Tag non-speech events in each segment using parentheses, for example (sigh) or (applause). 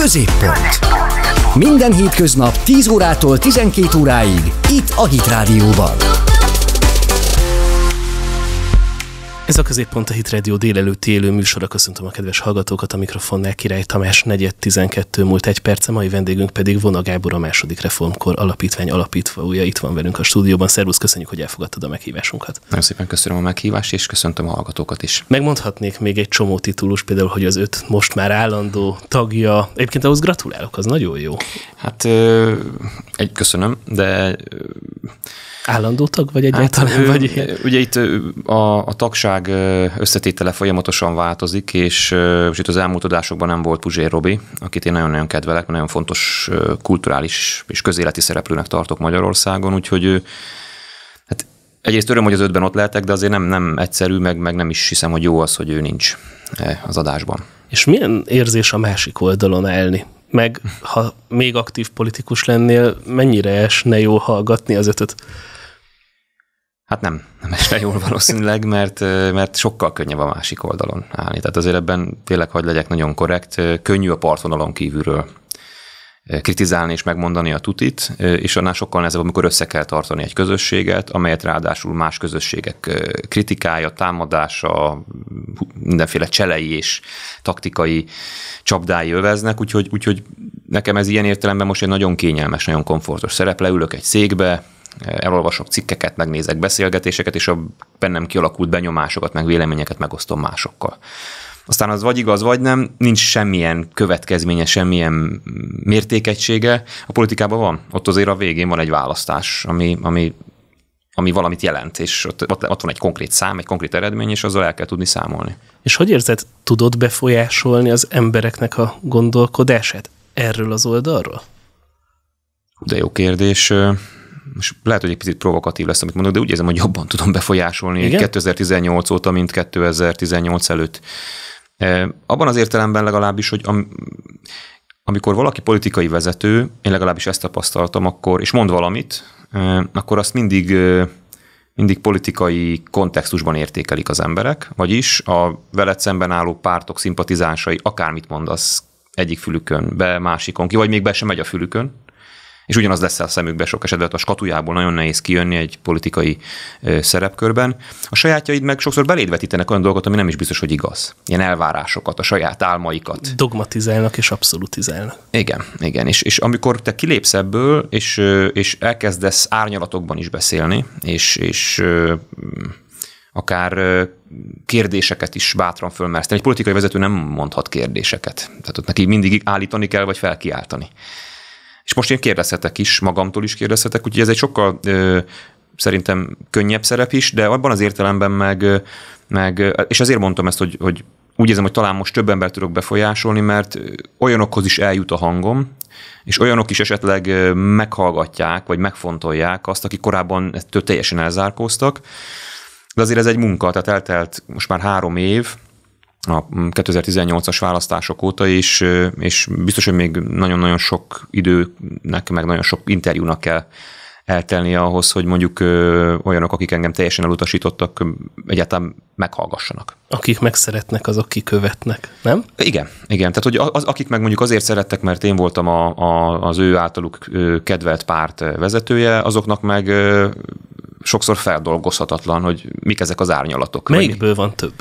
Középpont. Minden hétköznap 10 órától 12 óráig itt a Hit Rádióban. Ez a középpont a Hit Radio délelőtti élő műsora. Köszöntöm a kedves hallgatókat a mikrofonnál Király Tamás 4.12 múlt egy perce, mai vendégünk pedig Vona Gábor a második reformkor alapítvány alapítója. Itt van velünk a stúdióban. Szervusz, köszönjük, hogy elfogadtad a meghívásunkat. Nagyon szépen köszönöm a meghívást, és köszöntöm a hallgatókat is. Megmondhatnék még egy csomó titulus, például, hogy az öt most már állandó tagja. Egyébként ahhoz gratulálok, az nagyon jó. Hát egy köszönöm, de Állandó tag vagy egyáltalán? Hát, vagy Ugye itt a, a tagság összetétele folyamatosan változik, és, és itt az elmúlt adásokban nem volt Puzsér Robi, akit én nagyon-nagyon kedvelek, mert nagyon fontos kulturális és közéleti szereplőnek tartok Magyarországon, úgyhogy hát egyrészt öröm, hogy az ötben ott lehetek, de azért nem, nem egyszerű, meg, meg nem is hiszem, hogy jó az, hogy ő nincs e, az adásban. És milyen érzés a másik oldalon elni, Meg ha még aktív politikus lennél, mennyire esne jó hallgatni az ötöt? Hát nem, nem esne jól valószínűleg, mert, mert sokkal könnyebb a másik oldalon állni. Tehát azért ebben tényleg, hogy legyek nagyon korrekt, könnyű a partvonalon kívülről kritizálni és megmondani a tutit, és annál sokkal nehezebb, amikor össze kell tartani egy közösséget, amelyet ráadásul más közösségek kritikája, támadása, mindenféle cselei és taktikai csapdái öveznek, úgyhogy, úgyhogy nekem ez ilyen értelemben most egy nagyon kényelmes, nagyon komfortos szerep, leülök egy székbe, elolvasok cikkeket, megnézek beszélgetéseket, és a bennem kialakult benyomásokat, meg véleményeket megosztom másokkal. Aztán az vagy igaz, vagy nem, nincs semmilyen következménye, semmilyen mértékegysége. A politikában van. Ott azért a végén van egy választás, ami, ami ami valamit jelent, és ott, ott, ott van egy konkrét szám, egy konkrét eredmény, és azzal el kell tudni számolni. És hogy érzed, tudod befolyásolni az embereknek a gondolkodását erről az oldalról? De jó kérdés most lehet, hogy egy picit provokatív lesz, amit mondok, de úgy érzem, hogy jobban tudom befolyásolni Igen? 2018 óta, mint 2018 előtt. E, abban az értelemben legalábbis, hogy am, amikor valaki politikai vezető, én legalábbis ezt tapasztaltam akkor, és mond valamit, e, akkor azt mindig e, mindig politikai kontextusban értékelik az emberek, vagyis a veled szemben álló pártok szimpatizánsai akármit mondasz egyik fülükön be, másikon ki, vagy még be sem megy a fülükön, és ugyanaz lesz a szemükbe sok esetben, a skatujából nagyon nehéz kijönni egy politikai szerepkörben. A sajátjaid meg sokszor beléd vetítenek olyan dolgot, ami nem is biztos, hogy igaz. Ilyen elvárásokat, a saját álmaikat. Dogmatizálnak és abszolutizálnak. Igen, igen. És, és amikor te kilépsz ebből, és, és elkezdesz árnyalatokban is beszélni, és, és akár kérdéseket is bátran fölmersz. Egy politikai vezető nem mondhat kérdéseket. Tehát ott neki mindig állítani kell, vagy felkiáltani. És most én kérdezhetek is, magamtól is kérdezhetek, úgyhogy ez egy sokkal ö, szerintem könnyebb szerep is, de abban az értelemben meg, meg és azért mondtam ezt, hogy, hogy úgy érzem, hogy talán most több embert tudok befolyásolni, mert olyanokhoz is eljut a hangom, és olyanok is esetleg meghallgatják, vagy megfontolják azt, akik korábban ettől teljesen elzárkóztak. De azért ez egy munka, tehát eltelt most már három év, a 2018-as mm, választások óta is, és biztos, hogy még nagyon-nagyon sok időnek, meg nagyon sok interjúnak kell eltelni ahhoz, hogy mondjuk olyanok, akik engem teljesen elutasítottak, egyáltalán meghallgassanak. Akik megszeretnek, azok kikövetnek, nem? Igen, igen. Tehát, hogy az, akik meg mondjuk azért szerettek, mert én voltam a, a, az ő általuk kedvelt párt vezetője, azoknak meg sokszor feldolgozhatatlan, hogy mik ezek az árnyalatok. Melyikből van több?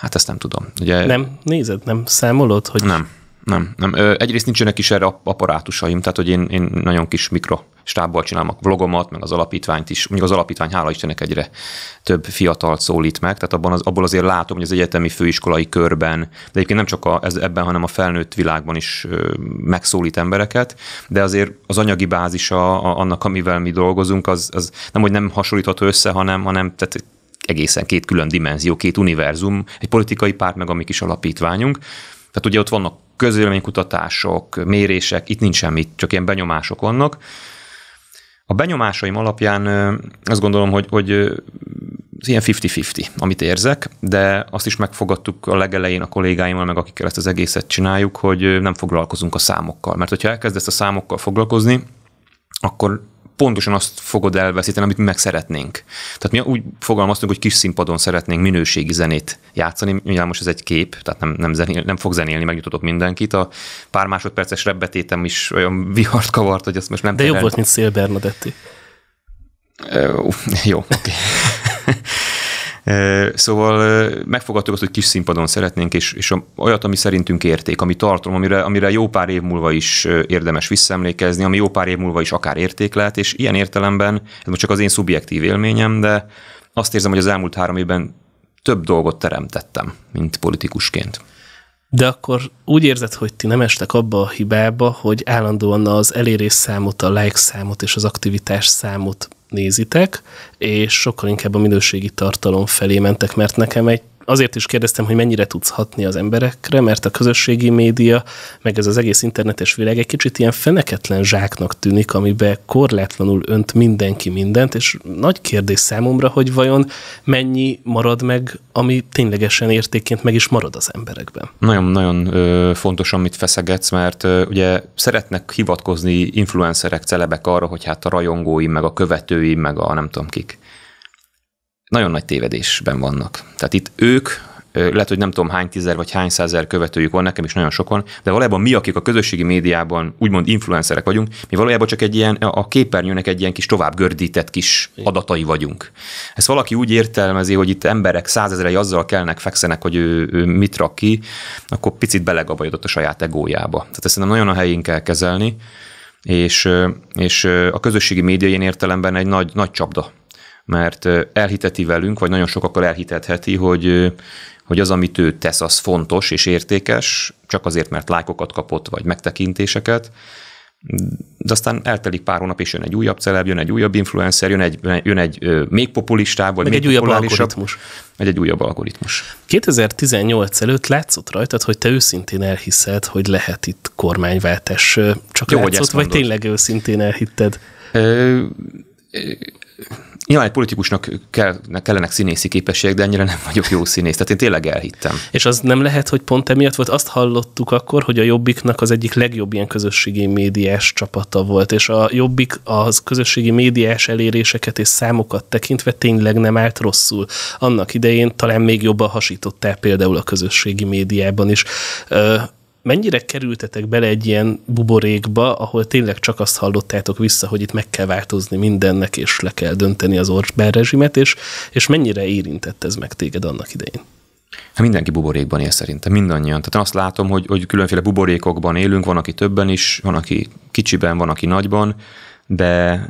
Hát ezt nem tudom. Ugye... Nem, nézed, nem számolod, hogy... Nem, nem, nem. Ö, egyrészt nincsenek is erre apparátusaim, tehát hogy én, én nagyon kis mikro stábbal csinálom a vlogomat, meg az alapítványt is. Mondjuk az alapítvány, hála Istennek, egyre több fiatal szólít meg, tehát abban az, abból azért látom, hogy az egyetemi főiskolai körben, de egyébként nem csak a, ez, ebben, hanem a felnőtt világban is ö, megszólít embereket, de azért az anyagi bázisa a, annak, amivel mi dolgozunk, az, az nem, hogy nem hasonlítható össze, hanem, hanem tehát egészen két külön dimenzió, két univerzum, egy politikai párt, meg a mi kis alapítványunk. Tehát ugye ott vannak közvéleménykutatások, mérések, itt nincs semmi, csak ilyen benyomások vannak. A benyomásaim alapján azt gondolom, hogy, hogy ilyen 50-50, amit érzek, de azt is megfogadtuk a legelején a kollégáimmal, meg akikkel ezt az egészet csináljuk, hogy nem foglalkozunk a számokkal. Mert hogyha elkezdesz a számokkal foglalkozni, akkor pontosan azt fogod elveszíteni, amit mi meg szeretnénk. Tehát mi úgy fogalmaztunk, hogy kis színpadon szeretnénk minőségi zenét játszani, mivel most ez egy kép, tehát nem, nem, zenél, nem fog zenélni, megnyitotok mindenkit. A pár másodperces rebbetétem is olyan (laughs) vihart kavart, hogy azt most nem De jobb volt, mint Szél Bernadetti. Uh, jó, oké. Okay. Szóval megfogadtuk azt, hogy kis színpadon szeretnénk, és, és olyat, ami szerintünk érték, ami tartom, amire, amire jó pár év múlva is érdemes visszaemlékezni, ami jó pár év múlva is akár érték lehet, és ilyen értelemben, ez most csak az én szubjektív élményem, de azt érzem, hogy az elmúlt három évben több dolgot teremtettem, mint politikusként. De akkor úgy érzed, hogy ti nem estek abba a hibába, hogy állandóan az elérés számot, a like számot és az aktivitás számot nézitek, és sokkal inkább a minőségi tartalom felé mentek, mert nekem egy azért is kérdeztem, hogy mennyire tudsz hatni az emberekre, mert a közösségi média, meg ez az egész internetes világ egy kicsit ilyen feneketlen zsáknak tűnik, amiben korlátlanul önt mindenki mindent, és nagy kérdés számomra, hogy vajon mennyi marad meg, ami ténylegesen értékként meg is marad az emberekben. Nagyon-nagyon fontos, amit feszegetsz, mert ugye szeretnek hivatkozni influencerek, celebek arra, hogy hát a rajongói, meg a követői, meg a nem tudom kik nagyon nagy tévedésben vannak. Tehát itt ők, lehet, hogy nem tudom hány tízer vagy hány százer követőjük van, nekem is nagyon sokan, de valójában mi, akik a közösségi médiában úgymond influencerek vagyunk, mi valójában csak egy ilyen, a képernyőnek egy ilyen kis tovább gördített kis adatai vagyunk. Ezt valaki úgy értelmezi, hogy itt emberek százezrei azzal kellnek fekszenek, hogy ő, ő mit rak ki, akkor picit belegabajodott a saját egójába. Tehát ezt nem nagyon a helyén kell kezelni, és, és a közösségi média ilyen értelemben egy nagy, nagy csapda mert elhiteti velünk, vagy nagyon sokakkal elhitetheti, hogy, hogy az, amit ő tesz, az fontos és értékes, csak azért, mert lájkokat kapott, vagy megtekintéseket, de aztán eltelik pár hónap, és jön egy újabb celeb, jön egy újabb influencer, jön egy, jön egy még populistább, vagy meg még egy újabb algoritmus. Meg egy újabb algoritmus. 2018 előtt látszott rajtad, hogy te őszintén elhiszed, hogy lehet itt kormányváltás. Csak Jó, látszott, vagy tényleg őszintén elhitted? nyilván egy politikusnak kell, kellenek színészi képességek, de ennyire nem vagyok jó színész. Tehát én tényleg elhittem. És az nem lehet, hogy pont emiatt volt? Azt hallottuk akkor, hogy a Jobbiknak az egyik legjobb ilyen közösségi médiás csapata volt, és a Jobbik az közösségi médiás eléréseket és számokat tekintve tényleg nem állt rosszul. Annak idején talán még jobban hasítottál például a közösségi médiában is mennyire kerültetek bele egy ilyen buborékba, ahol tényleg csak azt hallottátok vissza, hogy itt meg kell változni mindennek, és le kell dönteni az Orbán rezsimet, és, és mennyire érintett ez meg téged annak idején? Hát mindenki buborékban él szerintem, mindannyian. Tehát azt látom, hogy, hogy különféle buborékokban élünk, van, aki többen is, van, aki kicsiben, van, aki nagyban, de,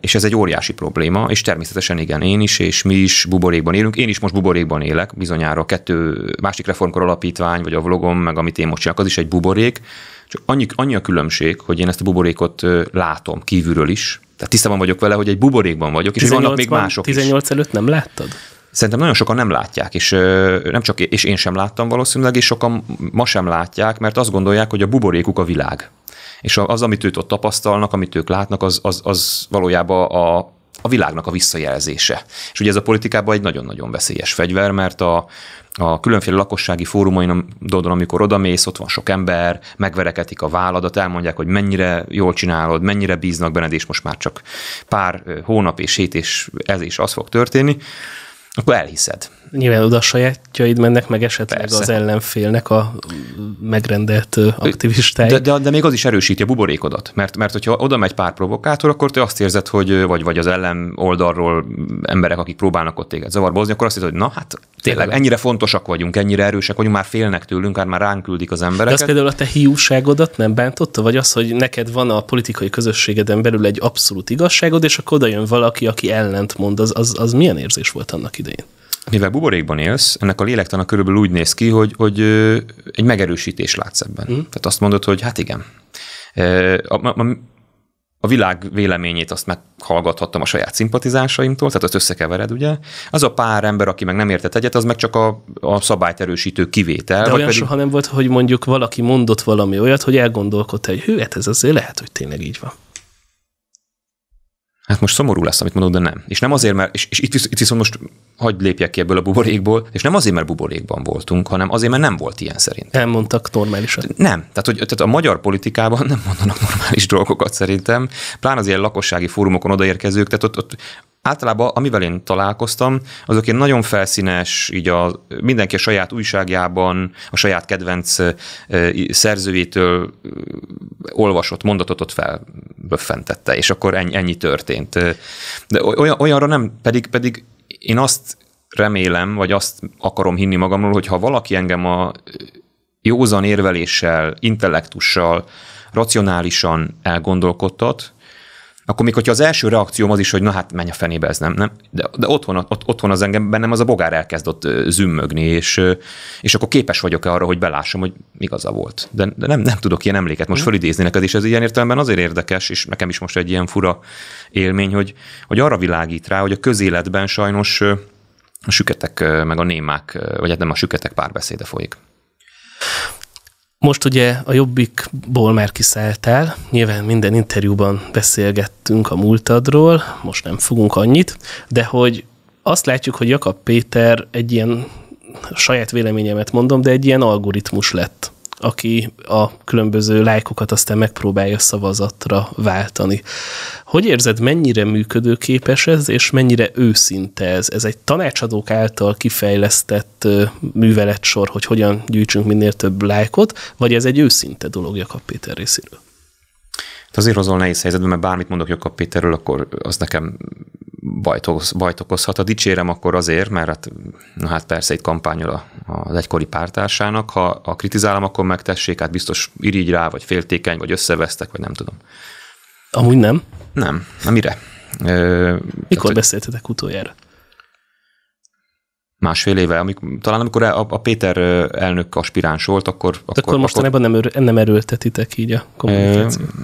és ez egy óriási probléma, és természetesen igen, én is, és mi is buborékban élünk, én is most buborékban élek, bizonyára a kettő, másik reformkor alapítvány, vagy a vlogom, meg amit én most csinálok, az is egy buborék, csak annyi, annyi a különbség, hogy én ezt a buborékot látom kívülről is, tehát tisztában vagyok vele, hogy egy buborékban vagyok, és vannak még mások 18 is. előtt nem láttad? Szerintem nagyon sokan nem látják, és nem csak és én sem láttam valószínűleg, és sokan ma sem látják, mert azt gondolják, hogy a buborékuk a világ és az, amit őt ott tapasztalnak, amit ők látnak, az, az, az valójában a, a világnak a visszajelzése. És ugye ez a politikában egy nagyon-nagyon veszélyes fegyver, mert a, a különféle lakossági fórumain, Dodon, amikor odamész, ott van sok ember, megvereketik a válladat, elmondják, hogy mennyire jól csinálod, mennyire bíznak benned, és most már csak pár hónap és hét, és ez és az fog történni, akkor elhiszed. Nyilván oda a sajátjaid mennek, meg esetleg Persze. az ellenfélnek a megrendelt aktivistáid. De, de, de még az is erősíti a buborékodat, mert, mert hogyha oda megy pár provokátor, akkor te azt érzed, hogy vagy, vagy az ellen oldalról emberek, akik próbálnak ott téged zavarba hozni, akkor azt hiszed, hogy na hát tényleg ennyire fontosak vagyunk, ennyire erősek vagyunk, már félnek tőlünk, már, hát már ránk küldik az embereket. De az például a te hiúságodat nem bántotta, vagy az, hogy neked van a politikai közösségeden belül egy abszolút igazságod, és akkor oda jön valaki, aki ellent mond, az, az, az milyen érzés volt annak idején? mivel buborékban élsz, ennek a lélektana körülbelül úgy néz ki, hogy, hogy egy megerősítés látsz ebben. Mm. Tehát azt mondod, hogy hát igen. A, a, a világ véleményét azt meghallgathattam a saját szimpatizásaimtól, tehát azt összekevered, ugye? Az a pár ember, aki meg nem értett egyet, az meg csak a, a szabályt erősítő kivétel. De olyan pedig... soha nem volt, hogy mondjuk valaki mondott valami olyat, hogy elgondolkodta, hogy hű, hát ez azért lehet, hogy tényleg így van. Hát most szomorú lesz, amit mondod, de nem. És nem azért, mert, és, és itt, visz, itt viszont most hagyd lépjek ki ebből a buborékból, és nem azért, mert buborékban voltunk, hanem azért, mert nem volt ilyen szerint. Nem mondtak normálisan. Nem. Tehát, hogy, tehát a magyar politikában nem mondanak normális dolgokat szerintem, pláne az ilyen lakossági fórumokon odaérkezők, tehát ott, ott általában, amivel én találkoztam, azok ilyen nagyon felszínes, így a, mindenki a saját újságjában, a saját kedvenc szerzőjétől olvasott mondatot ott felböffentette, és akkor ennyi, ennyi történt. De olyan, olyanra nem, pedig, pedig én azt remélem, vagy azt akarom hinni magamról, hogy ha valaki engem a józan érveléssel, intellektussal, racionálisan elgondolkodtat, akkor még hogyha az első reakcióm az is, hogy na hát menj a fenébe, ez nem, nem. De, de otthon, ott, otthon az engem bennem az a bogár elkezdott zümmögni, és, és akkor képes vagyok e arra, hogy belássam, hogy igaza volt. De, de nem, nem tudok ilyen emléket most mhm. fölidézni neked, és ez ilyen értelemben azért érdekes, és nekem is most egy ilyen fura élmény, hogy, hogy arra világít rá, hogy a közéletben sajnos a süketek, meg a némák, vagy hát nem a süketek párbeszéde folyik. Most ugye a Jobbikból már kiszálltál, nyilván minden interjúban beszélgettünk a múltadról, most nem fogunk annyit, de hogy azt látjuk, hogy Jakab Péter egy ilyen saját véleményemet mondom, de egy ilyen algoritmus lett aki a különböző lájkokat aztán megpróbálja szavazatra váltani. Hogy érzed, mennyire működőképes ez, és mennyire őszinte ez? Ez egy tanácsadók által kifejlesztett műveletsor, hogy hogyan gyűjtsünk minél több lájkot, vagy ez egy őszinte dolog Jakab Péter részéről? Hát azért hozol nehéz helyzetben, mert bármit mondok Jakab Péterről, akkor az nekem bajt, okoz, bajt okozhat. Ha dicsérem, akkor azért, mert hát, na hát persze itt kampányol az egykori pártársának, ha a kritizálom, akkor megtessék, hát biztos irigy rá, vagy féltékeny, vagy összevesztek, vagy nem tudom. Amúgy nem? Nem. Na mire? Ö, Mikor tehát, beszéltetek utoljára? Másfél éve, amik, talán amikor a, a Péter elnök aspiráns volt, akkor... akkor, akkor mostanában akkor, nem, erő, nem erőltetitek így a kommunikációt? Ö,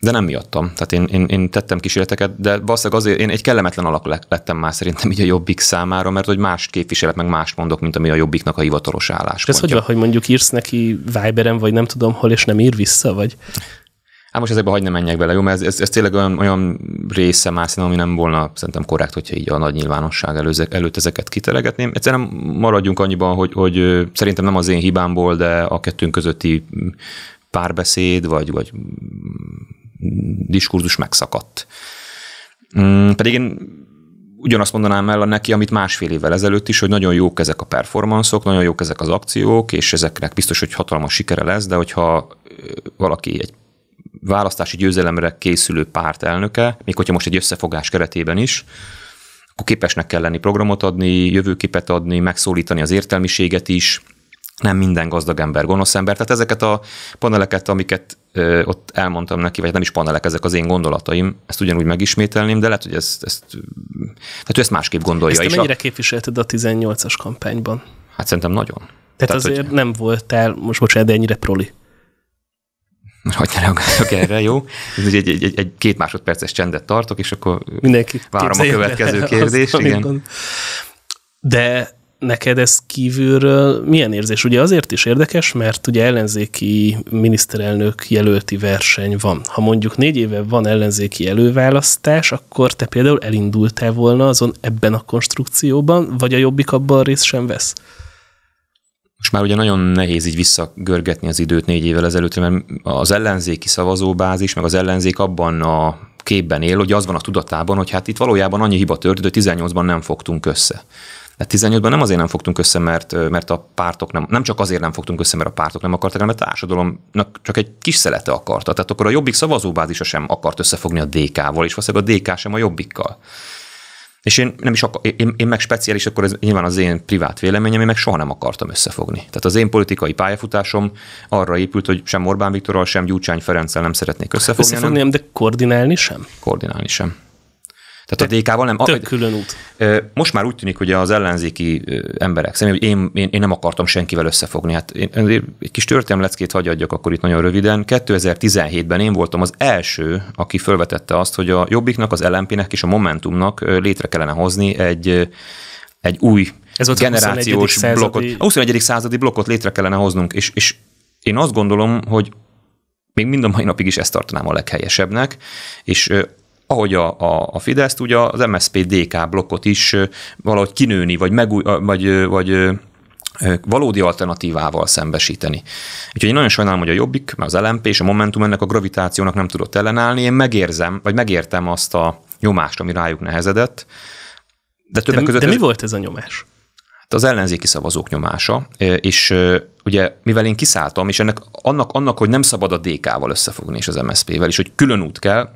de nem miattam. Tehát én, én, én tettem kísérleteket, de valószínűleg azért én egy kellemetlen alak lettem már szerintem így a jobbik számára, mert hogy más képviselet, meg más mondok, mint ami a jobbiknak a hivatalos állás. Ez hogy van, hogy mondjuk írsz neki Viberen, vagy nem tudom hol, és nem ír vissza, vagy? Hát most ezekbe hagyd menjek bele, jó, mert ez, ez, ez tényleg olyan, olyan része más, szerintem, ami nem volna szerintem korrekt, hogyha így a nagy nyilvánosság előzek, előtt ezeket kitelegetném. Egyszerűen maradjunk annyiban, hogy, hogy szerintem nem az én hibámból, de a kettőnk közötti párbeszéd, vagy, vagy diskurzus megszakadt. Mm, pedig én ugyanazt mondanám el neki, amit másfél évvel ezelőtt is, hogy nagyon jók ezek a performanszok, nagyon jók ezek az akciók, és ezeknek biztos, hogy hatalmas sikere lesz, de hogyha valaki egy választási győzelemre készülő párt elnöke, még hogyha most egy összefogás keretében is, akkor képesnek kell lenni programot adni, jövőképet adni, megszólítani az értelmiséget is, nem minden gazdag ember gonosz ember. Tehát ezeket a paneleket, amiket ö, ott elmondtam neki, vagy nem is panelek, ezek az én gondolataim, ezt ugyanúgy megismételném, de lehet, hogy ezt, ezt, Tehát ő ezt másképp gondolja. Ezt te mennyire a... képviselted a 18-as kampányban? Hát szerintem nagyon. Tehát, Tehát azért hogy... nem voltál, most bocsánat, de ennyire proli. Hogy ne reagáljak erre, jó? Ez egy, egy, egy, egy két másodperces csendet tartok, és akkor Mindenki várom a következő kérdést. Igen. De neked ez kívülről milyen érzés? Ugye azért is érdekes, mert ugye ellenzéki miniszterelnök jelölti verseny van. Ha mondjuk négy éve van ellenzéki előválasztás, akkor te például elindultál volna azon ebben a konstrukcióban, vagy a jobbik abban a rész sem vesz? Most már ugye nagyon nehéz így visszagörgetni az időt négy évvel ezelőtt, mert az ellenzéki szavazóbázis, meg az ellenzék abban a képben él, hogy az van a tudatában, hogy hát itt valójában annyi hiba történt, hogy 18-ban nem fogtunk össze. De 18-ban nem azért nem fogtunk össze, mert, mert a pártok nem, nem csak azért nem fogtunk össze, mert a pártok nem akartak, hanem a társadalomnak csak egy kis szelete akarta. Tehát akkor a jobbik szavazóbázisa sem akart összefogni a DK-val, és valószínűleg a DK sem a jobbikkal. És én nem is akar, én, én meg speciális, akkor ez nyilván az én privát véleményem, én meg soha nem akartam összefogni. Tehát az én politikai pályafutásom arra épült, hogy sem Orbán Viktorral, sem Gyurcsány Ferenccel nem szeretnék összefogni. Összefogni nem, de koordinálni sem? Koordinálni sem. Tehát a DK-val nem. Tök külön út. Most már úgy tűnik, hogy az ellenzéki emberek személy, hogy én, én, én nem akartam senkivel összefogni. Hát én, egy kis történelmi leckét hagyj akkor itt nagyon röviden. 2017-ben én voltam az első, aki felvetette azt, hogy a Jobbiknak, az LMP-nek és a Momentumnak létre kellene hozni egy, egy új ez volt generációs a blokkot. Századi... A 21. századi blokkot létre kellene hoznunk, és, és én azt gondolom, hogy még mind a mai napig is ezt tartanám a leghelyesebbnek, és ahogy a, a, a Fideszt, ugye az MSZP DK blokkot is valahogy kinőni, vagy, megúj, vagy, vagy valódi alternatívával szembesíteni. Úgyhogy én nagyon sajnálom, hogy a Jobbik, mert az LMP és a Momentum ennek a gravitációnak nem tudott ellenállni. Én megérzem, vagy megértem azt a nyomást, ami rájuk nehezedett. De többek de, között... De mi ez... volt ez a nyomás? Hát az ellenzéki szavazók nyomása, és ugye mivel én kiszálltam, és ennek, annak, annak, hogy nem szabad a DK-val összefogni és az MSZP-vel, és hogy külön út kell,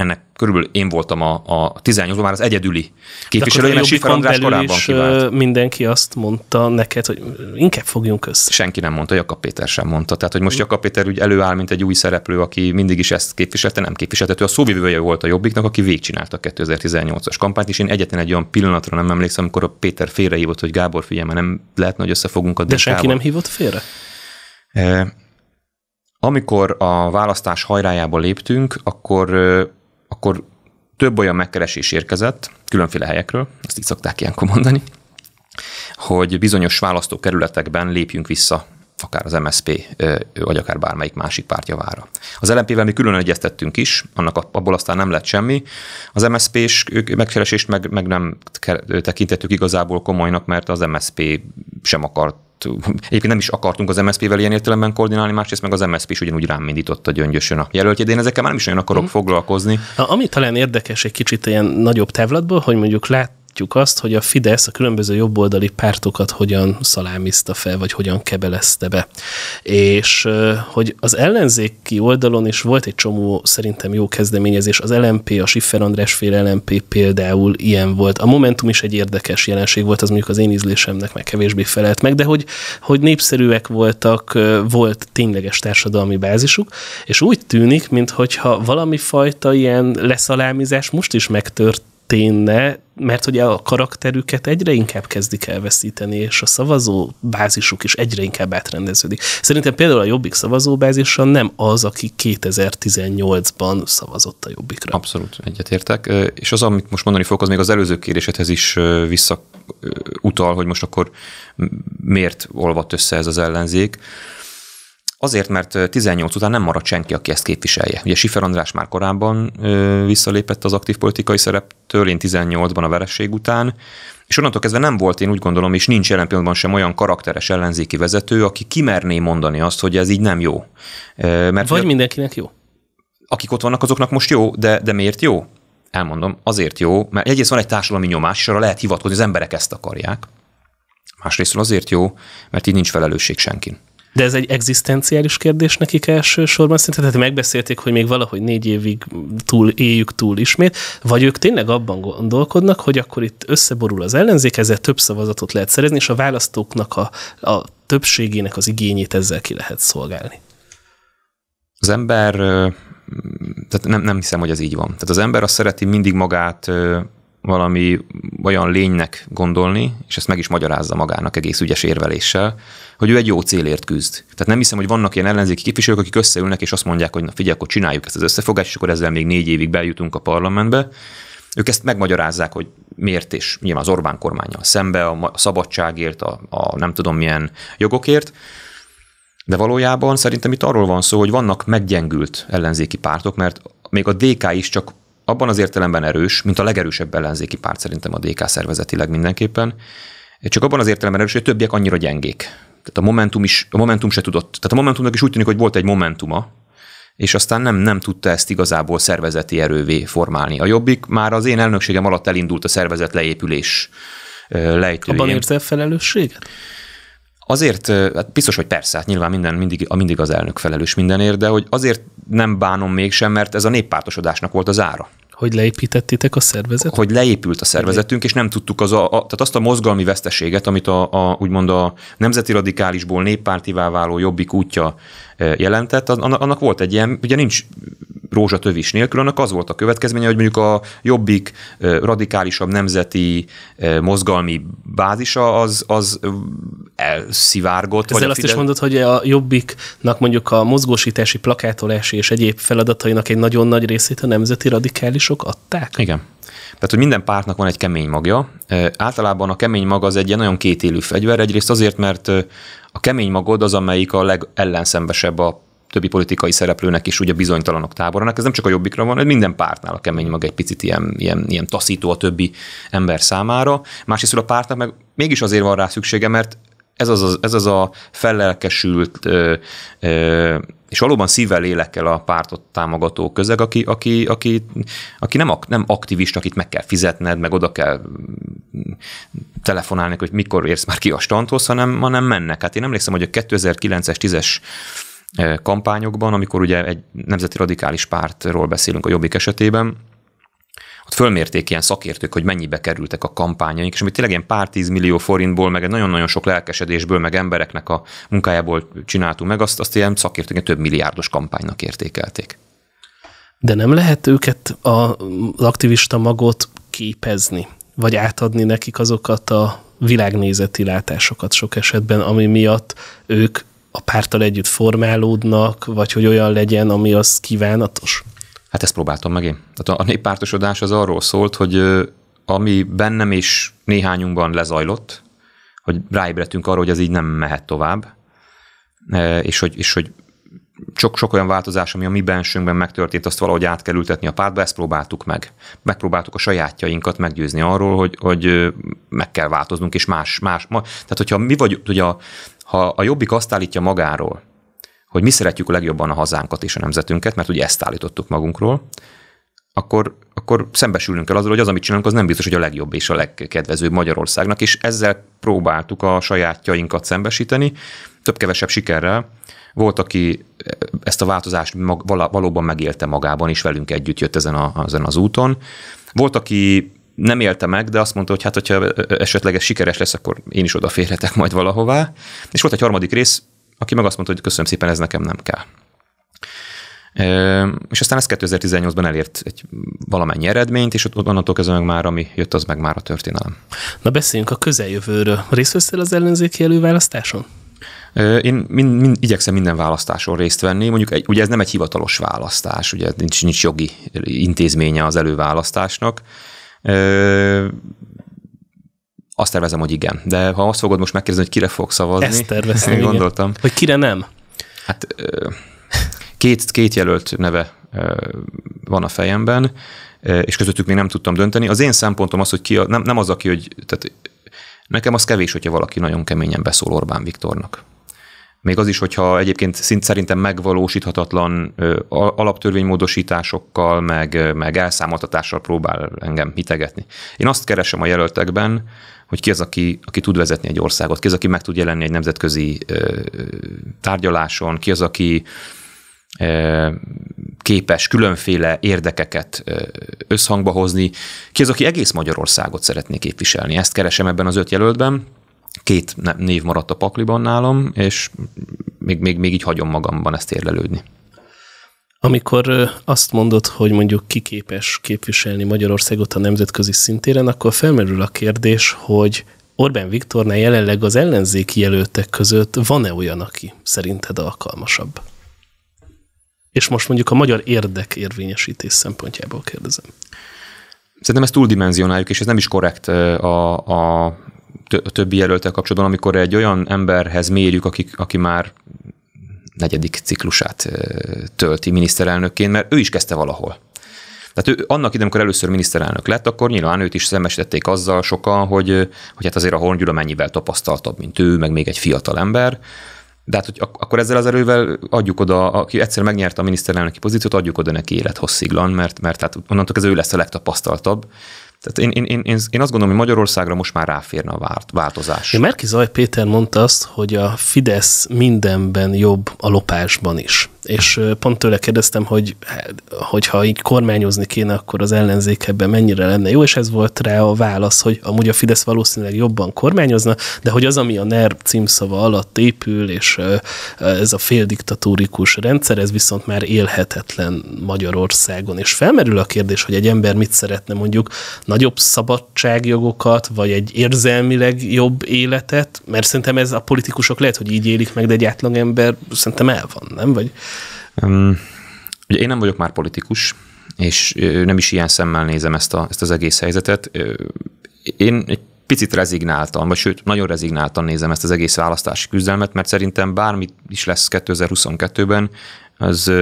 ennek körülbelül én voltam a, a 18 már az egyedüli képviselőjének Sifer András korábban kivált. mindenki azt mondta neked, hogy inkább fogjunk össze. Senki nem mondta, Jakab Péter sem mondta. Tehát, hogy most hm. Jakab Péter úgy előáll, mint egy új szereplő, aki mindig is ezt képviselte, nem Ő A szóvivője volt a Jobbiknak, aki végcsinálta a 2018-as kampányt, és én egyetlen egy olyan pillanatra nem emlékszem, amikor a Péter félrehívott, hogy Gábor figyelme, nem lehet, hogy összefogunk a De senki nem hívott félre? E- amikor a választás hajrájába léptünk, akkor akkor több olyan megkeresés érkezett különféle helyekről, ezt így szokták ilyenkor mondani, hogy bizonyos választókerületekben lépjünk vissza akár az MSP, vagy akár bármelyik másik párt javára. Az LMP-vel mi külön egyeztettünk is, annak abból aztán nem lett semmi. Az msp s megkeresést meg, meg nem tekintettük igazából komolynak, mert az MSP sem akart egyébként nem is akartunk az MSZP-vel ilyen értelemben koordinálni, másrészt meg az MSZP is ugyanúgy rám indította gyöngyösön a jelöltjét, de én ezekkel már nem is olyan akarok mm. foglalkozni. Ami talán érdekes egy kicsit ilyen nagyobb távlatból, hogy mondjuk lát, látjuk azt, hogy a Fidesz a különböző jobboldali pártokat hogyan szalámizta fel, vagy hogyan kebelezte be. És hogy az ellenzéki oldalon is volt egy csomó szerintem jó kezdeményezés. Az LMP, a Siffer András fél LMP például ilyen volt. A Momentum is egy érdekes jelenség volt, az mondjuk az én ízlésemnek meg kevésbé felelt meg, de hogy, hogy népszerűek voltak, volt tényleges társadalmi bázisuk, és úgy tűnik, mintha valami fajta ilyen leszalámizás most is megtört történne, mert ugye a karakterüket egyre inkább kezdik elveszíteni, és a szavazó bázisuk is egyre inkább átrendeződik. Szerintem például a Jobbik szavazóbázisa nem az, aki 2018-ban szavazott a Jobbikra. Abszolút, egyetértek. És az, amit most mondani fogok, az még az előző kérdésedhez is visszautal, hogy most akkor miért olvadt össze ez az ellenzék. Azért, mert 18 után nem marad senki, aki ezt képviselje. Ugye Sifer András már korábban ö, visszalépett az aktív politikai szereptől, én 18-ban a veresség után, és onnantól kezdve nem volt, én úgy gondolom, és nincs jelen pillanatban sem olyan karakteres ellenzéki vezető, aki kimerné mondani azt, hogy ez így nem jó. Mert Vagy a, mindenkinek jó. Akik ott vannak, azoknak most jó, de, de miért jó? Elmondom, azért jó, mert egyrészt van egy társadalmi nyomás, és arra lehet hivatkozni, az emberek ezt akarják. Másrészt azért jó, mert így nincs felelősség senkin. De ez egy egzisztenciális kérdés nekik elsősorban szerintem, tehát megbeszélték, hogy még valahogy négy évig túl éljük túl ismét, vagy ők tényleg abban gondolkodnak, hogy akkor itt összeborul az ellenzék, ezzel több szavazatot lehet szerezni, és a választóknak a, a többségének az igényét ezzel ki lehet szolgálni. Az ember, tehát nem, nem hiszem, hogy ez így van. Tehát az ember azt szereti mindig magát valami olyan lénynek gondolni, és ezt meg is magyarázza magának egész ügyes érveléssel, hogy ő egy jó célért küzd. Tehát nem hiszem, hogy vannak ilyen ellenzéki képviselők, akik összeülnek, és azt mondják, hogy na figyelj, akkor csináljuk ezt az összefogást, és akkor ezzel még négy évig beljutunk a parlamentbe. Ők ezt megmagyarázzák, hogy miért, és nyilván az Orbán kormányjal szembe, a szabadságért, a, a nem tudom milyen jogokért. De valójában szerintem itt arról van szó, hogy vannak meggyengült ellenzéki pártok, mert még a DK is csak abban az értelemben erős, mint a legerősebb ellenzéki párt szerintem a DK szervezetileg mindenképpen, csak abban az értelemben erős, hogy többiek annyira gyengék. Tehát a Momentum, is, a momentum se tudott. Tehát a Momentumnak is úgy tűnik, hogy volt egy Momentuma, és aztán nem, nem tudta ezt igazából szervezeti erővé formálni. A Jobbik már az én elnökségem alatt elindult a szervezet leépülés lejtőjén. Abban érzel felelősséget? Azért, hát biztos, hogy persze, hát nyilván minden, mindig, a mindig az elnök felelős mindenért, de hogy azért nem bánom mégsem, mert ez a néppártosodásnak volt az ára. Hogy leépítettétek a szervezetet? Hogy leépült a szervezetünk, és nem tudtuk az a, a tehát azt a mozgalmi veszteséget, amit a, a úgymond a nemzeti radikálisból néppártivá váló jobbik útja jelentett, annak volt egy ilyen, ugye nincs rózsatövis nélkül, annak az volt a következménye, hogy mondjuk a jobbik, radikálisabb nemzeti mozgalmi bázisa az, az elszivárgott. Ezzel azt Fidesz... is mondod, hogy a jobbiknak mondjuk a mozgósítási, plakátolási és egyéb feladatainak egy nagyon nagy részét a nemzeti radikálisok adták? Igen. Tehát, hogy minden pártnak van egy kemény magja. Általában a kemény maga az egy ilyen nagyon kétélű fegyver. Egyrészt azért, mert a kemény magod az, amelyik a legellenszembesebb a többi politikai szereplőnek is, ugye bizonytalanok táborának. Ez nem csak a jobbikra van, minden pártnál a kemény mag egy picit ilyen, ilyen, ilyen taszító a többi ember számára. Másrészt a pártnak meg mégis azért van rá szüksége, mert ez az, ez az a fellelkesült és valóban szívvel lélekkel a pártot támogató közeg, aki, aki, aki, aki nem, ak, nem aktivist, akit meg kell fizetned, meg oda kell mm, telefonálni, hogy mikor érsz már ki a standhoz, hanem, hanem mennek. Hát én emlékszem, hogy a 2009-es, 10-es kampányokban, amikor ugye egy nemzeti radikális pártról beszélünk a Jobbik esetében, ott fölmérték ilyen szakértők, hogy mennyibe kerültek a kampányaink, és ami tényleg ilyen pár tízmillió forintból, meg egy nagyon-nagyon sok lelkesedésből, meg embereknek a munkájából csináltunk meg, azt, azt ilyen szakértők több milliárdos kampánynak értékelték. De nem lehet őket, a, az aktivista magot képezni, vagy átadni nekik azokat a világnézeti látásokat sok esetben, ami miatt ők a pártal együtt formálódnak, vagy hogy olyan legyen, ami az kívánatos? Hát ezt próbáltam meg én. Tehát a néppártosodás az arról szólt, hogy ami bennem is néhányunkban lezajlott, hogy ráébredtünk arra, hogy ez így nem mehet tovább, e, és hogy, és hogy sok, sok olyan változás, ami a mi bensőnkben megtörtént, azt valahogy át kell ültetni a pártba, ezt próbáltuk meg. Megpróbáltuk a sajátjainkat meggyőzni arról, hogy, hogy meg kell változnunk, és más, más. Ma, tehát, hogyha mi vagy, ugye, ha a jobbik azt állítja magáról, hogy mi szeretjük a legjobban a hazánkat és a nemzetünket, mert ugye ezt állítottuk magunkról, akkor, akkor szembesülünk el azzal, hogy az, amit csinálunk, az nem biztos, hogy a legjobb és a legkedvezőbb Magyarországnak, és ezzel próbáltuk a sajátjainkat szembesíteni, több-kevesebb sikerrel. Volt, aki eh, ezt a változást mag, vala, valóban megélte magában, és velünk együtt jött ezen, a, ezen az úton. Volt, aki nem élte meg, de azt mondta, hogy hát, hogyha esetleg ez sikeres lesz, akkor én is odaférhetek majd valahová. És volt egy harmadik rész, aki meg azt mondta, hogy köszönöm szépen, ez nekem nem kell. És aztán ez 2018-ban elért egy valamennyi eredményt, és ott onnantól kezdve meg már, ami jött, az meg már a történelem. Na beszéljünk a közeljövőről. Részt veszel az ellenzéki előválasztáson? Én mind, mind, igyekszem minden választáson részt venni, mondjuk egy, ugye ez nem egy hivatalos választás, ugye nincs, nincs jogi intézménye az előválasztásnak, azt tervezem, hogy igen. De ha azt fogod most megkérdezni, hogy kire fog szavazni. Ezt terveztem, (laughs) én gondoltam. Igen. Hogy kire nem? Hát két, két jelölt neve van a fejemben, és közöttük még nem tudtam dönteni. Az én szempontom az, hogy ki a, nem, nem az, aki, hogy tehát nekem az kevés, hogyha valaki nagyon keményen beszól Orbán Viktornak. Még az is, hogyha egyébként szint szerintem megvalósíthatatlan alaptörvénymódosításokkal, meg, meg elszámoltatással próbál engem hitegetni. Én azt keresem a jelöltekben, hogy ki az, aki, aki tud vezetni egy országot, ki az, aki meg tud jelenni egy nemzetközi tárgyaláson, ki az, aki képes különféle érdekeket összhangba hozni, ki az, aki egész Magyarországot szeretné képviselni. Ezt keresem ebben az öt jelöltben, két név maradt a pakliban nálam, és még, még, még így hagyom magamban ezt érlelődni. Amikor azt mondod, hogy mondjuk ki képes képviselni Magyarországot a nemzetközi szintéren, akkor felmerül a kérdés, hogy Orbán Viktornál jelenleg az ellenzéki jelöltek között van-e olyan, aki szerinted alkalmasabb? És most mondjuk a magyar érdek érvényesítés szempontjából kérdezem. Szerintem ezt túldimenzionáljuk, és ez nem is korrekt a, a a többi jelöltel kapcsolatban, amikor egy olyan emberhez mérjük, aki, aki már negyedik ciklusát tölti miniszterelnökként, mert ő is kezdte valahol. Tehát ő annak idején, amikor először miniszterelnök lett, akkor nyilván őt is szembesítették azzal sokan, hogy, hogy hát azért a Horn Gyula mennyivel tapasztaltabb, mint ő, meg még egy fiatal ember. De hát, hogy akkor ezzel az erővel adjuk oda, aki egyszer megnyerte a miniszterelnöki pozíciót, adjuk oda neki élethossziglan, mert, mert hát onnantól kezdve ő lesz a legtapasztaltabb. Tehát én, én, én, én azt gondolom, hogy Magyarországra most már ráférne a változás. Merki Zaj Péter mondta azt, hogy a Fidesz mindenben jobb a lopásban is és pont tőle kérdeztem, hogy eh, hogyha így kormányozni kéne, akkor az ellenzék ebben mennyire lenne jó, és ez volt rá a válasz, hogy amúgy a Fidesz valószínűleg jobban kormányozna, de hogy az, ami a NER címszava alatt épül, és ez a féldiktatórikus rendszer, ez viszont már élhetetlen Magyarországon. És felmerül a kérdés, hogy egy ember mit szeretne mondjuk, nagyobb szabadságjogokat, vagy egy érzelmileg jobb életet, mert szerintem ez a politikusok lehet, hogy így élik meg, de egy ember szerintem el van, nem? Vagy Ugye én nem vagyok már politikus, és nem is ilyen szemmel nézem ezt, a, ezt az egész helyzetet. Én egy picit rezignáltam, vagy sőt, nagyon rezignáltan nézem ezt az egész választási küzdelmet, mert szerintem bármit is lesz 2022-ben, az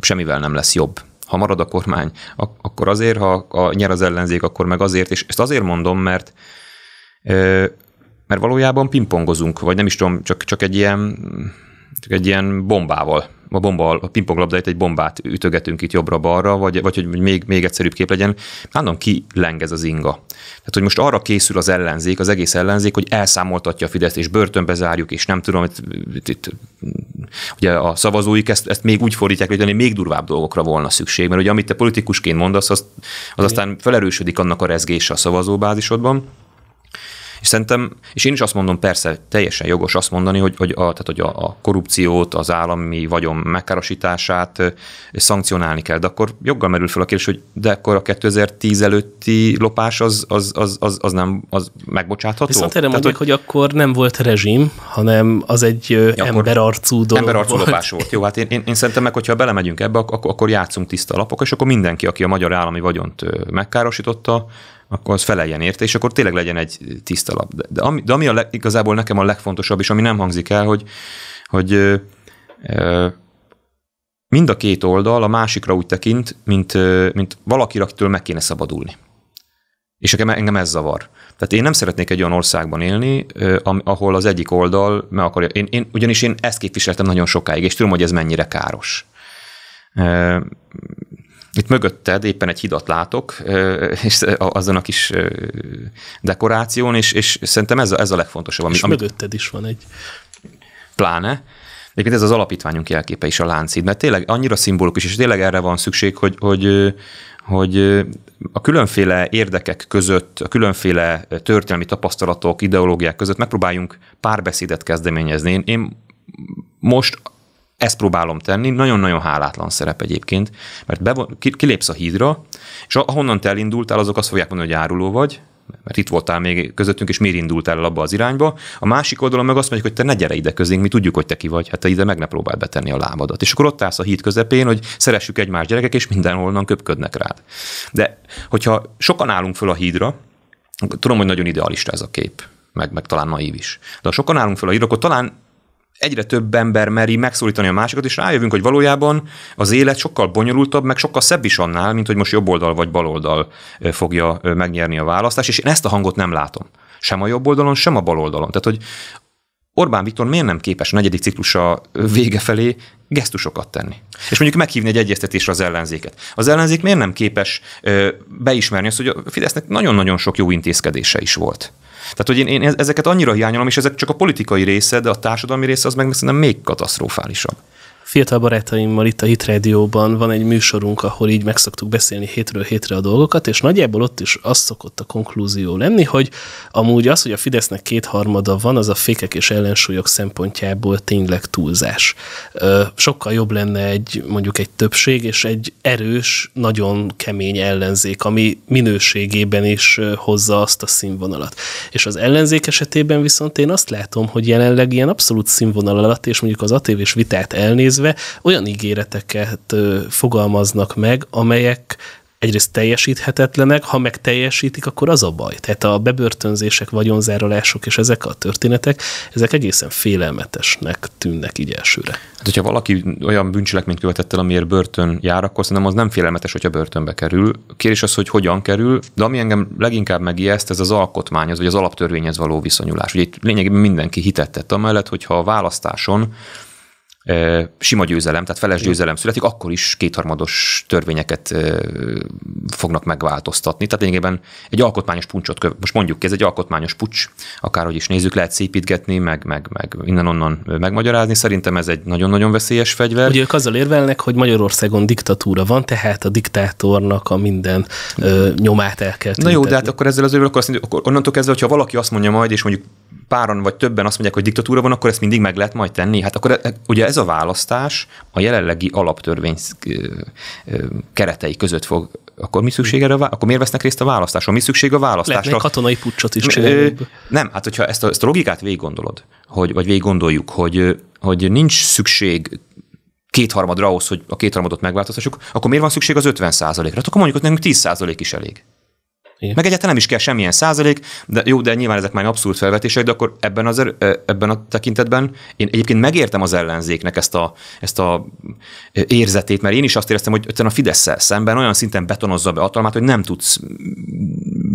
semmivel nem lesz jobb. Ha marad a kormány, akkor azért, ha a nyer az ellenzék, akkor meg azért, és ezt azért mondom, mert mert valójában pingpongozunk, vagy nem is tudom, csak, csak egy ilyen csak egy ilyen bombával. A bomba, a pingponglabdait egy bombát ütögetünk itt jobbra-balra, vagy, vagy hogy még, még egyszerűbb kép legyen, állandóan ki ez az inga. Tehát, hogy most arra készül az ellenzék, az egész ellenzék, hogy elszámoltatja a Fideszt, és börtönbe zárjuk, és nem tudom, itt, itt, itt ugye a szavazóik ezt, ezt még úgy fordítják, hogy még durvább dolgokra volna szükség, mert ugye amit te politikusként mondasz, az, az aztán felerősödik annak a rezgése a szavazóbázisodban, és szerintem, és én is azt mondom, persze, teljesen jogos azt mondani, hogy, hogy, a, tehát, hogy a, a korrupciót, az állami vagyon megkárosítását szankcionálni kell. De akkor joggal merül fel a kérdés, hogy de akkor a 2010 előtti lopás az, az, az, az, az nem az megbocsátható? Viszont erre mondják, hogy... hogy akkor nem volt rezsim, hanem az egy emberarcú dolog Emberarcú volt. lopás volt. Jó, hát én, én, én szerintem meg, hogyha belemegyünk ebbe, akkor, akkor játszunk tiszta lapok, és akkor mindenki, aki a magyar állami vagyont megkárosította, akkor az feleljen érte, és akkor tényleg legyen egy tiszta lap. De, de ami, de ami a le, igazából nekem a legfontosabb, és ami nem hangzik el, hogy, hogy ö, ö, mind a két oldal a másikra úgy tekint, mint, ö, mint valaki, akitől meg kéne szabadulni. És engem ez zavar. Tehát én nem szeretnék egy olyan országban élni, ahol az egyik oldal meg akarja. Én, én, ugyanis én ezt képviseltem nagyon sokáig, és tudom, hogy ez mennyire káros. Itt mögötted éppen egy hidat látok, és azon a kis dekoráción, és, és szerintem ez a, ez a legfontosabb. Ami, és amit, mögötted is van egy. Pláne. Egyébként ez az alapítványunk jelképe is a láncid, mert tényleg annyira szimbolikus, és tényleg erre van szükség, hogy, hogy, hogy a különféle érdekek között, a különféle történelmi tapasztalatok, ideológiák között megpróbáljunk párbeszédet kezdeményezni. Én, én most ezt próbálom tenni, nagyon-nagyon hálátlan szerep egyébként, mert bevon, kilépsz a hídra, és ahonnan te elindultál, azok azt fogják mondani, hogy áruló vagy, mert itt voltál még közöttünk, és miért indultál el abba az irányba. A másik oldalon meg azt mondjuk, hogy te ne gyere ide közénk, mi tudjuk, hogy te ki vagy, hát te ide meg ne próbáld betenni a lábadat. És akkor ott állsz a híd közepén, hogy szeressük egymást gyerekek, és mindenholnan köpködnek rád. De hogyha sokan állunk föl a hídra, tudom, hogy nagyon idealista ez a kép, meg, meg talán naív is. De ha sokan állunk föl a hídra, akkor talán egyre több ember meri megszólítani a másikat, és rájövünk, hogy valójában az élet sokkal bonyolultabb, meg sokkal szebb is annál, mint hogy most jobb oldal vagy bal oldal fogja megnyerni a választást, és én ezt a hangot nem látom. Sem a jobb oldalon, sem a bal oldalon. Tehát, hogy Orbán Viktor miért nem képes a negyedik ciklusa vége felé gesztusokat tenni? És mondjuk meghívni egy egyeztetésre az ellenzéket. Az ellenzék miért nem képes beismerni azt, hogy a Fidesznek nagyon-nagyon sok jó intézkedése is volt. Tehát, hogy én, én ezeket annyira hiányolom, és ezek csak a politikai része, de a társadalmi része az meg szerintem még katasztrofálisabb fiatal barátaimmal itt a Hit Radio-ban van egy műsorunk, ahol így megszoktuk beszélni hétről hétre a dolgokat, és nagyjából ott is az szokott a konklúzió lenni, hogy amúgy az, hogy a Fidesznek kétharmada van, az a fékek és ellensúlyok szempontjából tényleg túlzás. Sokkal jobb lenne egy mondjuk egy többség és egy erős, nagyon kemény ellenzék, ami minőségében is hozza azt a színvonalat. És az ellenzék esetében viszont én azt látom, hogy jelenleg ilyen abszolút színvonal alatt, és mondjuk az atv s vitát elnéz, nézve olyan ígéreteket fogalmaznak meg, amelyek egyrészt teljesíthetetlenek, ha meg teljesítik, akkor az a baj. Tehát a bebörtönzések, vagyonzárolások és ezek a történetek, ezek egészen félelmetesnek tűnnek így elsőre. Hát, hogyha valaki olyan bűncselekményt követett el, amiért börtön jár, akkor szerintem az nem félelmetes, hogyha börtönbe kerül. Kérés az, hogy hogyan kerül, de ami engem leginkább megijeszt, ez az alkotmányhoz, vagy az alaptörvényhez való viszonyulás. Ugye itt lényegében mindenki hitettett amellett, hogyha a választáson sima győzelem, tehát feles győzelem születik, akkor is kétharmados törvényeket fognak megváltoztatni. Tehát lényegében egy alkotmányos puncsot, köv... most mondjuk ki, ez egy alkotmányos pucs, akárhogy is nézzük, lehet szépítgetni, meg, meg, meg innen-onnan megmagyarázni. Szerintem ez egy nagyon-nagyon veszélyes fegyver. Ugye ők azzal érvelnek, hogy Magyarországon diktatúra van, tehát a diktátornak a minden ö, nyomát el kell tüntetni. Na jó, de hát akkor ezzel az örül, akkor, azt akkor onnantól kezdve, hogyha valaki azt mondja majd, és mondjuk páran vagy többen azt mondják, hogy diktatúra van, akkor ezt mindig meg lehet majd tenni. Hát akkor e, e, ugye ez a választás a jelenlegi alaptörvény keretei között fog akkor mi szükség erre, akkor miért vesznek részt a választáson? Mi szükség a választásra? Lehet, katonai puccsot is csinálni. Nem, hát hogyha ezt a, ezt a logikát végig gondolod, hogy, vagy végig gondoljuk, hogy, hogy nincs szükség kétharmadra ahhoz, hogy a kétharmadot megváltoztassuk, akkor miért van szükség az 50 ra Hát akkor mondjuk, hogy nekünk 10 is elég. Igen. Meg egyáltalán nem is kell semmilyen százalék, de jó, de nyilván ezek már abszolút felvetések, de akkor ebben, az, er- e- ebben a tekintetben én egyébként megértem az ellenzéknek ezt a, ezt a e, érzetét, mert én is azt éreztem, hogy a fidesz szemben olyan szinten betonozza be hatalmát, hogy nem tudsz mm,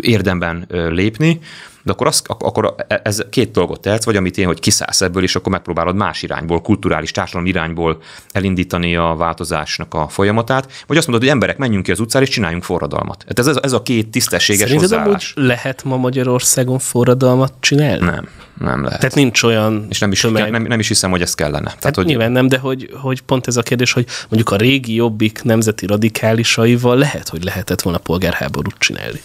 érdemben lépni, de akkor, az, akkor e- ez két dolgot tehetsz, vagy amit én, hogy kiszállsz ebből, és akkor megpróbálod más irányból, kulturális, társadalom irányból elindítani a változásnak a folyamatát, vagy azt mondod, hogy emberek, menjünk ki az utcára, és csináljunk forradalmat. Hát ez, ez a két tisztességes Szerinted hozzáállás. lehet ma Magyarországon forradalmat csinálni? Nem, nem lehet. Tehát nincs olyan És nem is, tömeg... nem, nem is hiszem, hogy ez kellene. Tehát, hát hogy... Nyilván nem, de hogy, hogy pont ez a kérdés, hogy mondjuk a régi jobbik nemzeti radikálisaival lehet, hogy lehetett volna polgárháborút csinálni.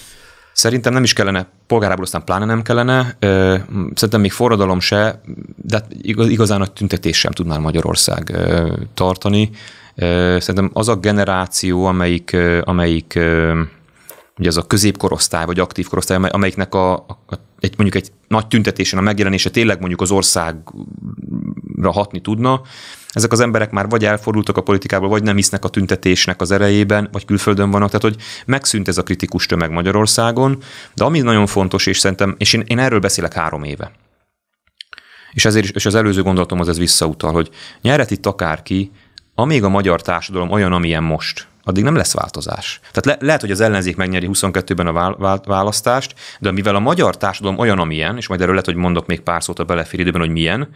Szerintem nem is kellene, polgárából aztán pláne nem kellene, szerintem még forradalom se, de hát igazán nagy tüntetés sem tudná Magyarország tartani. Szerintem az a generáció, amelyik, amelyik ugye az a középkorosztály, vagy aktív korosztály, amelyiknek a, a egy, mondjuk egy nagy tüntetésen a megjelenése tényleg mondjuk az országra hatni tudna, ezek az emberek már vagy elfordultak a politikából, vagy nem hisznek a tüntetésnek az erejében, vagy külföldön vannak, tehát hogy megszűnt ez a kritikus tömeg Magyarországon, de ami nagyon fontos, és szerintem, és én, én erről beszélek három éve, és ezért és az előző gondolatom az ez visszautal, hogy nyeret itt akárki, amíg a magyar társadalom olyan, amilyen most, addig nem lesz változás. Tehát le, lehet, hogy az ellenzék megnyeri 22-ben a választást, de mivel a magyar társadalom olyan, amilyen, és majd erről lehet, hogy mondok még pár szót a belefér időben, hogy milyen,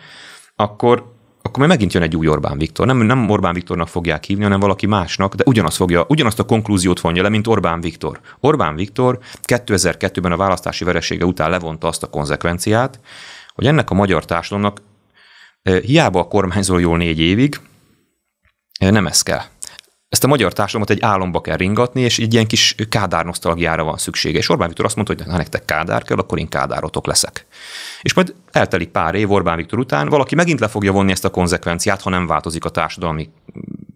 akkor akkor már megint jön egy új Orbán Viktor. Nem, nem Orbán Viktornak fogják hívni, hanem valaki másnak, de ugyanazt, fogja, ugyanazt a konklúziót vonja le, mint Orbán Viktor. Orbán Viktor 2002-ben a választási veresége után levonta azt a konzekvenciát, hogy ennek a magyar társadalomnak eh, hiába a kormányzó jól négy évig, eh, nem ez kell ezt a magyar társadalmat egy álomba kell ringatni, és így ilyen kis kádár nosztalgiára van szüksége. És Orbán Viktor azt mondta, hogy ha nektek kádár kell, akkor én kádárotok leszek. És majd eltelik pár év Orbán Viktor után, valaki megint le fogja vonni ezt a konzekvenciát, ha nem változik a társadalmi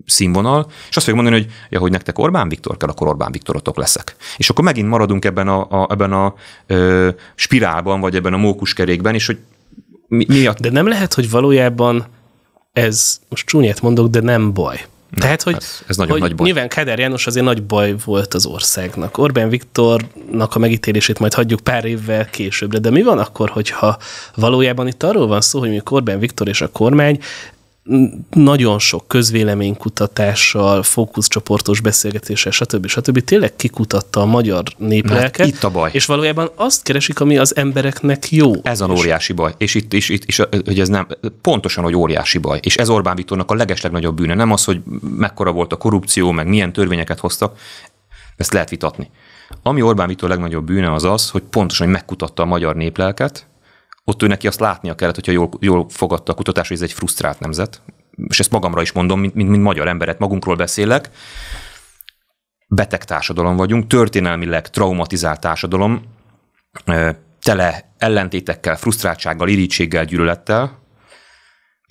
színvonal, és azt fogja mondani, hogy ja, hogy nektek Orbán Viktor kell, akkor Orbán Viktorotok leszek. És akkor megint maradunk ebben a, a, ebben a ö, spirálban, vagy ebben a mókuskerékben, és hogy mi, mi a... De nem lehet, hogy valójában ez, most csúnyát mondok, de nem baj. Na, Tehát, hogy, ez, ez nagyon hogy nagy baj. nyilván Kádár János azért nagy baj volt az országnak. Orbán Viktornak a megítélését majd hagyjuk pár évvel későbbre, de mi van akkor, hogyha valójában itt arról van szó, hogy mi Orbán Viktor és a kormány nagyon sok közvéleménykutatással, fókuszcsoportos beszélgetéssel, stb. stb. tényleg kikutatta a magyar néplelket. Hát itt a baj. És valójában azt keresik, ami az embereknek jó. Ez az óriási baj. És itt, és, itt, és, hogy ez nem, pontosan, hogy óriási baj. És ez Orbán Viktornak a legeslegnagyobb bűne. Nem az, hogy mekkora volt a korrupció, meg milyen törvényeket hoztak. Ezt lehet vitatni. Ami Orbán Viktor legnagyobb bűne az az, hogy pontosan hogy megkutatta a magyar néplelket, ott ő neki azt látnia kellett, hogyha jól, jól fogadta a kutatás, hogy ez egy frusztrált nemzet, és ezt magamra is mondom, mint, mint, mint magyar emberet, magunkról beszélek, beteg társadalom vagyunk, történelmileg traumatizált társadalom, tele ellentétekkel, frusztráltsággal, irítséggel, gyűlölettel,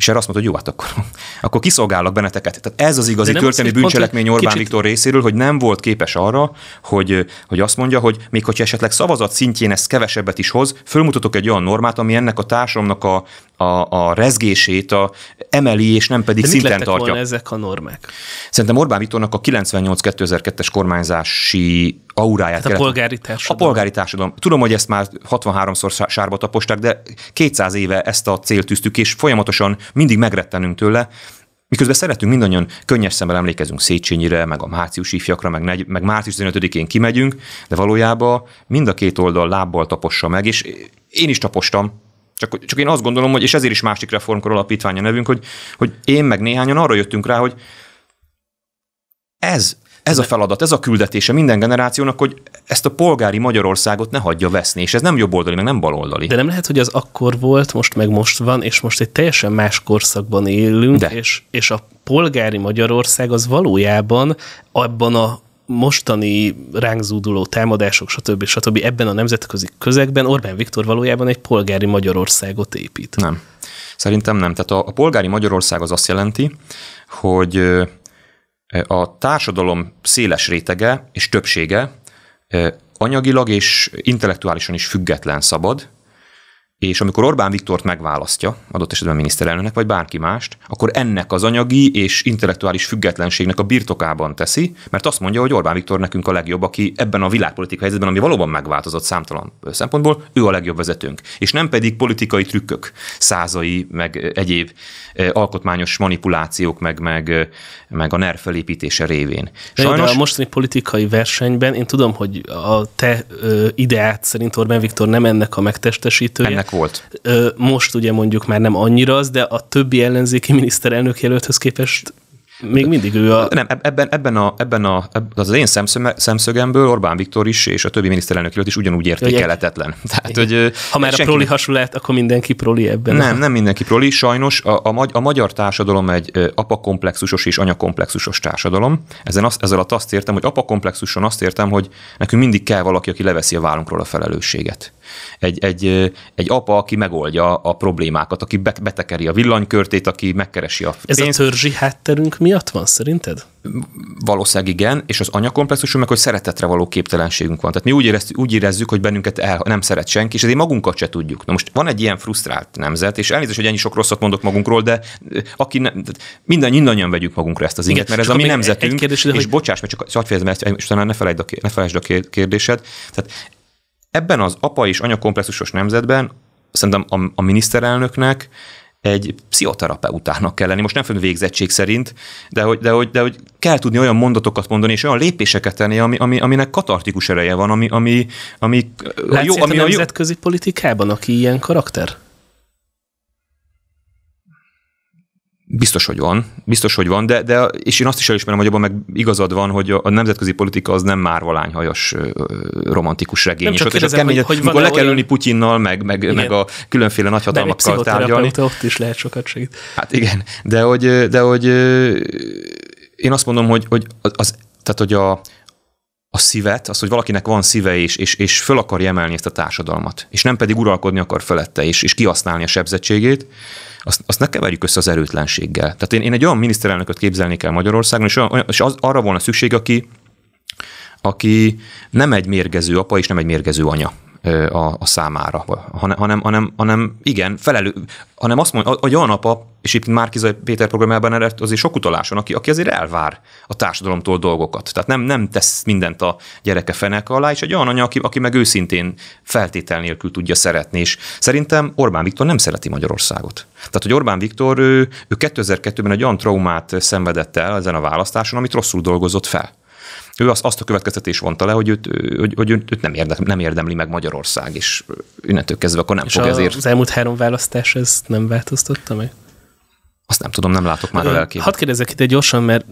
és erre azt mondta, hogy jó, hát akkor, (laughs) akkor kiszolgálok benneteket. Tehát ez az igazi történelmi bűncselekmény Orbán kicsit... Viktor részéről, hogy nem volt képes arra, hogy, hogy azt mondja, hogy még hogyha esetleg szavazat szintjén ez kevesebbet is hoz, fölmutatok egy olyan normát, ami ennek a társamnak a, a, a rezgését a, emeli, és nem pedig De szinten mit tartja. Volna ezek a normák? Szerintem Orbán vitornak a 98-2002-es kormányzási auráját. Tehát a polgári társadalom. A polgári társadalom. Tudom, hogy ezt már 63-szor sárba taposták, de 200 éve ezt a célt tűztük, és folyamatosan mindig megrettenünk tőle, Miközben szeretünk mindannyian, könnyes szemmel emlékezünk Széchenyire, meg a március ifjakra, meg, negy, meg március 15-én kimegyünk, de valójában mind a két oldal lábbal tapossa meg, és én is tapostam, csak, csak én azt gondolom, hogy, és ezért is másik reformkor alapítvány a nevünk, hogy, hogy én meg néhányan arra jöttünk rá, hogy ez, ez a feladat, ez a küldetése minden generációnak, hogy ezt a polgári Magyarországot ne hagyja veszni, és ez nem jobb oldali, meg nem baloldali. De nem lehet, hogy az akkor volt, most meg most van, és most egy teljesen más korszakban élünk, De. És, és a polgári Magyarország az valójában abban a mostani ránk zúduló támadások, stb. stb. ebben a nemzetközi közegben Orbán Viktor valójában egy polgári Magyarországot épít. Nem. Szerintem nem. Tehát a, a polgári Magyarország az azt jelenti, hogy a társadalom széles rétege és többsége anyagilag és intellektuálisan is független szabad, és amikor Orbán Viktort megválasztja, adott esetben miniszterelnöknek, vagy bárki mást, akkor ennek az anyagi és intellektuális függetlenségnek a birtokában teszi, mert azt mondja, hogy Orbán Viktor nekünk a legjobb, aki ebben a világpolitikai helyzetben, ami valóban megváltozott számtalan szempontból, ő a legjobb vezetőnk. És nem pedig politikai trükkök, százai, meg egyéb alkotmányos manipulációk, meg, meg, meg a NER felépítése révén. Sajnos... De a mostani politikai versenyben én tudom, hogy a te ideát szerint Orbán Viktor nem ennek a megtestesítője. Ennek csak volt. Most ugye mondjuk már nem annyira az, de a többi ellenzéki miniszterelnök jelölthöz képest még mindig ő a... Nem, ebben, ebben, a, ebben a, az én szemszögemből Orbán Viktor is, és a többi miniszterelnök is ugyanúgy értékeletetlen. Tehát, hogy, ha már senki... a proli hasonló lehet, akkor mindenki proli ebben. Nem, nem mindenki proli. Sajnos a, a, magy- a magyar társadalom egy apakomplexusos és anyakomplexusos társadalom. Ezen az, ezzel azt értem, hogy apakomplexuson azt értem, hogy nekünk mindig kell valaki, aki leveszi a vállunkról a felelősséget. Egy, egy, egy apa, aki megoldja a problémákat, aki betekeri a villanykörtét, aki megkeresi a pénzt. Ez a törzsi hátterünk mi? miatt van szerinted? Valószínűleg igen, és az anyakomplexusunk meg, hogy szeretetre való képtelenségünk van. Tehát mi úgy, érezzük, úgy érezzük hogy bennünket el, nem szeret senki, és ezért magunkat se tudjuk. Na most van egy ilyen frusztrált nemzet, és elnézést, hogy ennyi sok rosszat mondok magunkról, de aki ne, minden, mindannyian vegyük magunkra ezt az inget, mert ez a mi nemzetünk. Egy kérdés, és hogy... bocsáss, mert csak hadd fejezem ezt, és talán ne felejtsd a, ne felejtsd a kérdésed. Tehát ebben az apa és anyakomplexusos nemzetben szerintem a, a miniszterelnöknek egy pszichoterapeutának kell lenni. Most nem főn végzettség szerint, de hogy, de, hogy, de hogy kell tudni olyan mondatokat mondani, és olyan lépéseket tenni, ami, ami, aminek katartikus ereje van, ami, ami, ami, Látsz jó, ami a nemzetközi jó... politikában, aki ilyen karakter? Biztos, hogy van, biztos, hogy van, de, de és én azt is elismerem, hogy abban meg igazad van, hogy a nemzetközi politika az nem már valányhajas romantikus regény. Nem csak és kérdezem, kemény, hogy, hogy mikor le kell ülni Putyinnal, meg, meg, meg a különféle nagyhatalmakkal tárgyalni. ott is lehet sokat segít. Hát igen, de hogy, de hogy én azt mondom, hogy, hogy az, tehát hogy a, a szívet, az, hogy valakinek van szíve, és, és, és föl akarja emelni ezt a társadalmat, és nem pedig uralkodni akar felette, és, és kihasználni a sebzettségét, azt, azt ne keverjük össze az erőtlenséggel. Tehát én, én egy olyan miniszterelnököt képzelni kell Magyarországon, és, olyan, és az, arra volna szükség, aki, aki nem egy mérgező apa és nem egy mérgező anya a, a számára, hanem, hanem, hanem, hanem igen, felelő, hanem azt mondja, hogy olyan apa, és itt már Kizai Péter programjában erre azért sok utaláson, aki, aki azért elvár a társadalomtól dolgokat. Tehát nem, nem tesz mindent a gyereke fenek alá, és egy olyan anya, aki, aki meg őszintén feltétel nélkül tudja szeretni. És szerintem Orbán Viktor nem szereti Magyarországot. Tehát, hogy Orbán Viktor, ő, ő 2002-ben egy olyan traumát szenvedett el ezen a választáson, amit rosszul dolgozott fel ő azt, azt a következtetés vonta le, hogy őt, hogy, hogy őt nem, érdem, nem érdemli meg Magyarország, és innentől kezdve akkor nem és fog a, ezért. Az elmúlt három választás ez nem változtatta meg? Azt nem tudom, nem látok már a lelkét. Hadd kérdezzek itt gyorsan, mert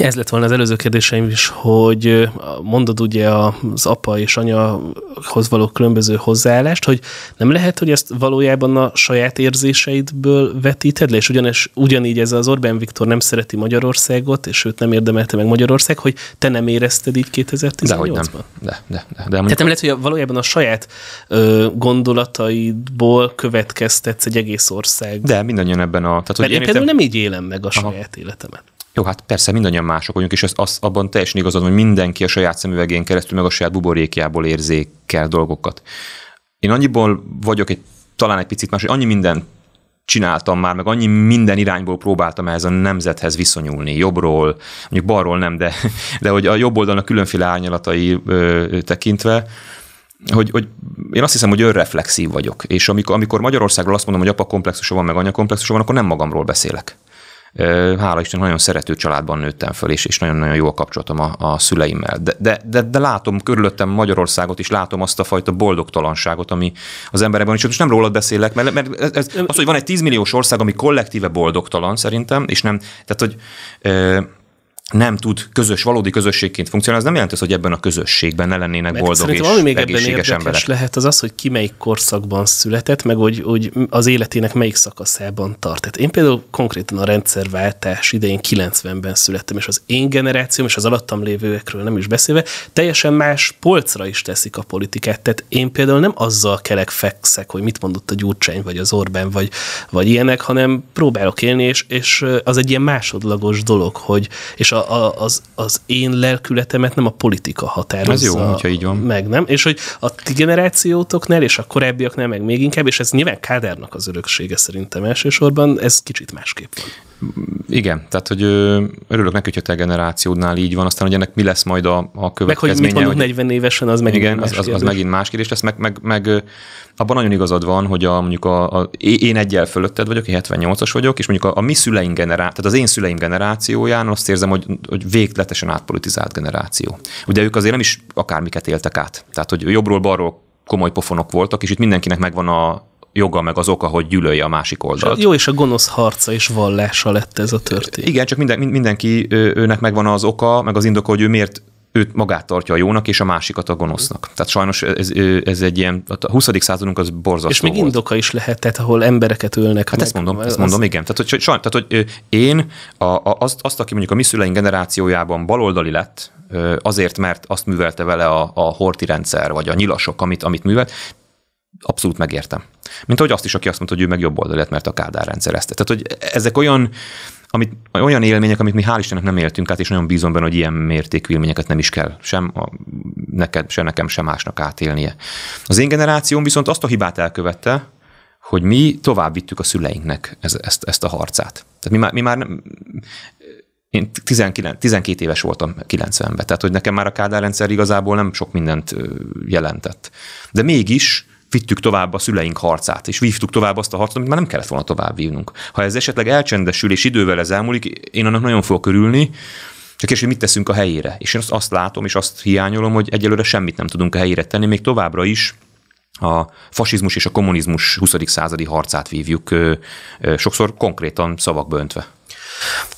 ez lett volna az előző kérdéseim is, hogy mondod ugye az apa és anyahoz való különböző hozzáállást, hogy nem lehet, hogy ezt valójában a saját érzéseidből vetíted le, és ugyanis, ugyanígy ez az Orbán Viktor nem szereti Magyarországot, és őt nem érdemelte meg Magyarország, hogy te nem érezted így 2018-ban? De, De, de, de, de Tehát nem lehet, hogy a, valójában a saját ö, gondolataidból következtetsz egy egész ország. De mindannyian ebben a... Tehát, hogy Mert én, például nem így élem meg a Aha. saját életemet. Jó, hát persze mindannyian mások vagyunk, és az, az abban teljesen igazad, hogy mindenki a saját szemüvegén keresztül, meg a saját buborékjából érzékel dolgokat. Én annyiból vagyok egy, talán egy picit más, hogy annyi minden csináltam már, meg annyi minden irányból próbáltam ehhez a nemzethez viszonyulni, jobbról, mondjuk balról nem, de, de hogy a jobb oldalnak különféle árnyalatai ö, tekintve, hogy, hogy én azt hiszem, hogy önreflexív vagyok, és amikor, amikor Magyarországról azt mondom, hogy apa komplexusa van, meg anya komplexusa van, akkor nem magamról beszélek hála Isten, nagyon szerető családban nőttem föl, és, és nagyon-nagyon jó a kapcsolatom a, a szüleimmel. De, de, de, de látom körülöttem Magyarországot, és látom azt a fajta boldogtalanságot, ami az emberekben, és most nem rólad beszélek, mert, mert ez, ez, az, hogy van egy 10 milliós ország, ami kollektíve boldogtalan szerintem, és nem, tehát hogy nem tud közös, valódi közösségként funkcionálni, az, nem jelenti hogy ebben a közösségben ne lennének mert boldog és ami még ebben emberek. lehet az az, hogy ki melyik korszakban született, meg hogy, hogy az életének melyik szakaszában tart. Tehát én például konkrétan a rendszerváltás idején 90-ben születtem, és az én generációm és az alattam lévőekről nem is beszélve, teljesen más polcra is teszik a politikát. Tehát én például nem azzal kelek fekszek, hogy mit mondott a Gyurcsány, vagy az Orbán, vagy, vagy ilyenek, hanem próbálok élni, és, és az egy ilyen másodlagos dolog, hogy és a, a, az, az én lelkületemet nem a politika határozza. Ez jó, hogyha így van. Meg nem. És hogy a ti generációtoknál és a korábbiaknál meg még inkább, és ez nyilván Kádárnak az öröksége szerintem elsősorban, ez kicsit másképp van. Igen, tehát hogy örülök neki, hogy a te generációdnál így van, aztán hogy ennek mi lesz majd a, a következménye. Meg hogy mit hogy... 40 évesen, az megint Igen, más az, az, az megint más kérdés lesz, meg, meg, meg abban nagyon igazad van, hogy a, mondjuk a, a, én egyel fölötted vagyok, én 78-as vagyok, és mondjuk a, a mi szüleink generáció, tehát az én szüleim generációján azt érzem, hogy hogy, végletesen átpolitizált generáció. Ugye ők azért nem is akármiket éltek át. Tehát, hogy jobbról-balról komoly pofonok voltak, és itt mindenkinek megvan a joga meg az oka, hogy gyűlölje a másik oldalt. És jó, és a gonosz harca és vallása lett ez a történet. Igen, csak minden, őnek megvan az oka, meg az indoka, hogy ő miért őt magát tartja a jónak, és a másikat a gonosznak. Tehát sajnos ez, ez egy ilyen, a 20. századunk az borzasztó És még volt. indoka is lehet, tehát ahol embereket ölnek. Hát meg, ezt mondom, ezt az... mondom, igen. Tehát, hogy, sajnos, tehát, hogy én a, a, azt, azt, aki mondjuk a mi szüleink generációjában baloldali lett, azért, mert azt művelte vele a, a horti rendszer, vagy a nyilasok, amit, amit művelt, abszolút megértem. Mint ahogy azt is, aki azt mondta, hogy ő meg jobb oldali lett, mert a Kádár rendszer ezt. Tehát, hogy e-, ezek olyan, amit, olyan élmények, amit mi hál' Istennek nem éltünk át, és nagyon bízom benne, hogy ilyen mértékű élményeket nem is kell sem a, neked, sem nekem, sem másnak átélnie. Az én generációm viszont azt a hibát elkövette, hogy mi tovább vittük a szüleinknek ez, ezt, ezt a harcát. Tehát mi már, mi már nem, én 19, 12 éves voltam 90-ben, tehát hogy nekem már a kádárrendszer igazából nem sok mindent jelentett. De mégis vittük tovább a szüleink harcát, és vívtuk tovább azt a harcot, amit már nem kellett volna tovább vívnunk. Ha ez esetleg elcsendesül és idővel ez elmúlik, én annak nagyon fogok örülni, csak és hogy mit teszünk a helyére. És én azt, azt látom, és azt hiányolom, hogy egyelőre semmit nem tudunk a helyére tenni, még továbbra is a fasizmus és a kommunizmus 20. századi harcát vívjuk, sokszor konkrétan szavakba öntve.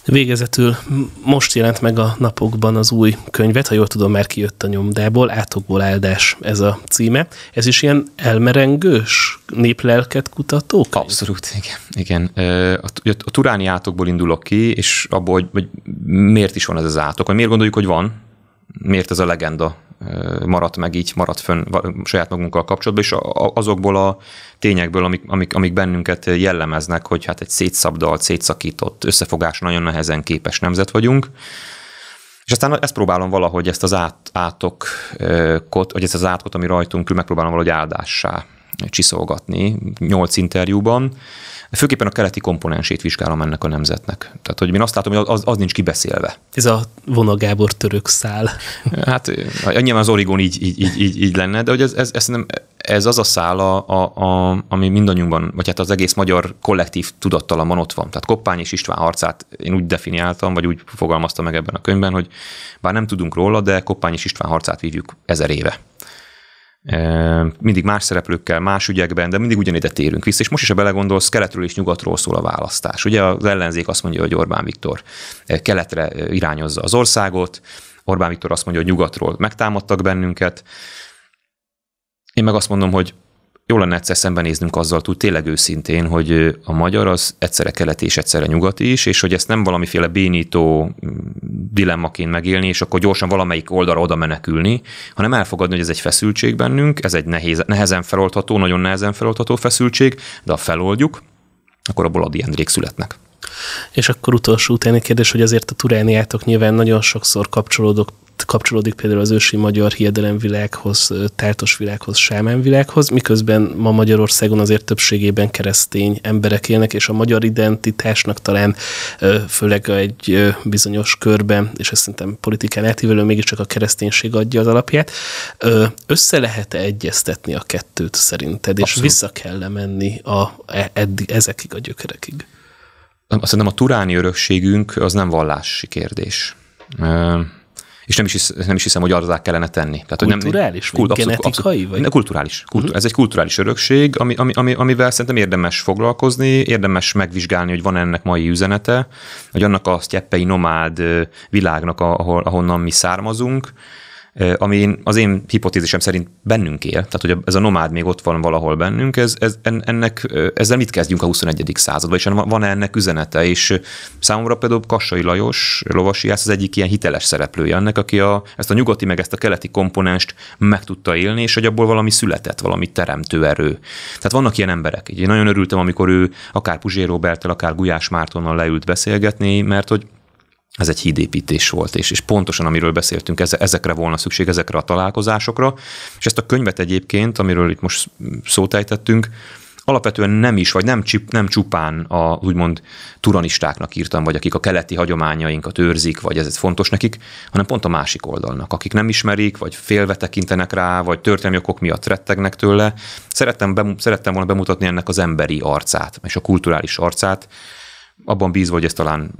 Végezetül most jelent meg a napokban az új könyvet, ha jól tudom, már kijött a nyomdából, Átokból áldás ez a címe. Ez is ilyen elmerengős néplelket kutató? Abszolút, igen. igen. A, a turáni átokból indulok ki, és abból, hogy, hogy miért is van ez az átok, vagy miért gondoljuk, hogy van, miért ez a legenda maradt meg, így maradt fönn saját magunkkal kapcsolatban, és azokból a tényekből, amik, amik, amik bennünket jellemeznek, hogy hát egy szétszabdalt, szétszakított, összefogás nagyon nehezen képes nemzet vagyunk. És aztán ezt próbálom valahogy ezt az át, átokot, vagy ezt az átkot, ami rajtunk ül, megpróbálom valahogy áldássá csiszolgatni nyolc interjúban. Főképpen a keleti komponensét vizsgálom ennek a nemzetnek. Tehát, hogy én azt látom, hogy az, az nincs kibeszélve. Ez a Vona Gábor török szál. (laughs) Hát eh, nyilván az Origón így, így, így, így, így lenne, de hogy ez, ez, ez, nem, ez az a szál, a, a, a, ami mindannyiunkban, vagy hát az egész magyar kollektív tudattalamon ott van. Tehát Koppány és István harcát én úgy definiáltam, vagy úgy fogalmaztam meg ebben a könyvben, hogy bár nem tudunk róla, de Koppány és István harcát vívjuk ezer éve mindig más szereplőkkel, más ügyekben, de mindig ugyanide térünk vissza. És most is, ha belegondolsz, keletről és nyugatról szól a választás. Ugye az ellenzék azt mondja, hogy Orbán Viktor keletre irányozza az országot, Orbán Viktor azt mondja, hogy nyugatról megtámadtak bennünket. Én meg azt mondom, hogy jó lenne egyszer szembenéznünk azzal túl tényleg őszintén, hogy a magyar az egyszerre keleti és egyszerre nyugati is, és hogy ezt nem valamiféle bénító mm, dilemmaként megélni, és akkor gyorsan valamelyik oldalra oda menekülni, hanem elfogadni, hogy ez egy feszültség bennünk, ez egy nehéz, nehezen feloldható, nagyon nehezen feloldható feszültség, de ha feloldjuk, akkor a Boladi Endrék születnek. És akkor utolsó utáni kérdés, hogy azért a turániátok nyilván nagyon sokszor kapcsolódok, kapcsolódik például az ősi magyar hiedelemvilághoz, tártos világhoz, világhoz, miközben ma Magyarországon azért többségében keresztény emberek élnek, és a magyar identitásnak talán főleg egy bizonyos körben, és ezt szerintem politikán átívelő mégiscsak a kereszténység adja az alapját. Össze lehet -e egyeztetni a kettőt szerinted, Abszolút. és vissza kell -e menni a, e, eddig, ezekig a gyökerekig? Azt hiszem a turáni örökségünk az nem vallási kérdés és nem is, hisz, nem is hiszem, hogy arra kellene tenni. Tehát, kulturális, hogy nem, vagy kult, abszolút, genetikai? Abszolút, vagy? Kulturális. Mhm. Kultúr, uh-huh. Ez egy kulturális örökség, ami, ami, ami, amivel szerintem érdemes foglalkozni, érdemes megvizsgálni, hogy van ennek mai üzenete, hogy annak a sztyeppei nomád világnak, ahol, ahonnan mi származunk, ami az én hipotézisem szerint bennünk él, tehát hogy ez a nomád még ott van valahol bennünk, ez, ez, ennek, ezzel mit kezdjünk a 21. században, és van -e ennek üzenete, és számomra például Kassai Lajos, Lovasi ez az egyik ilyen hiteles szereplője ennek, aki a, ezt a nyugati meg ezt a keleti komponenst meg tudta élni, és hogy abból valami született, valami teremtő erő. Tehát vannak ilyen emberek. Én nagyon örültem, amikor ő akár Puzsé Roberttel, akár Gulyás Mártonnal leült beszélgetni, mert hogy ez egy hídépítés volt, és, és pontosan amiről beszéltünk, ezekre volna szükség, ezekre a találkozásokra, és ezt a könyvet egyébként, amiről itt most szót ejtettünk, alapvetően nem is, vagy nem, csip, nem csupán a úgymond turanistáknak írtam, vagy akik a keleti hagyományainkat őrzik, vagy ez fontos nekik, hanem pont a másik oldalnak, akik nem ismerik, vagy félve tekintenek rá, vagy történelmi okok miatt rettegnek tőle. Szerettem, be, szerettem volna bemutatni ennek az emberi arcát, és a kulturális arcát, abban bízva, hogy ez talán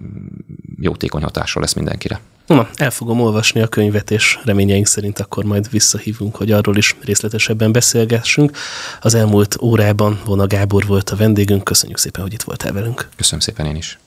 jótékony hatással lesz mindenkire. Na, el fogom olvasni a könyvet, és reményeink szerint akkor majd visszahívunk, hogy arról is részletesebben beszélgessünk. Az elmúlt órában Vona Gábor volt a vendégünk, köszönjük szépen, hogy itt voltál velünk. Köszönöm szépen én is.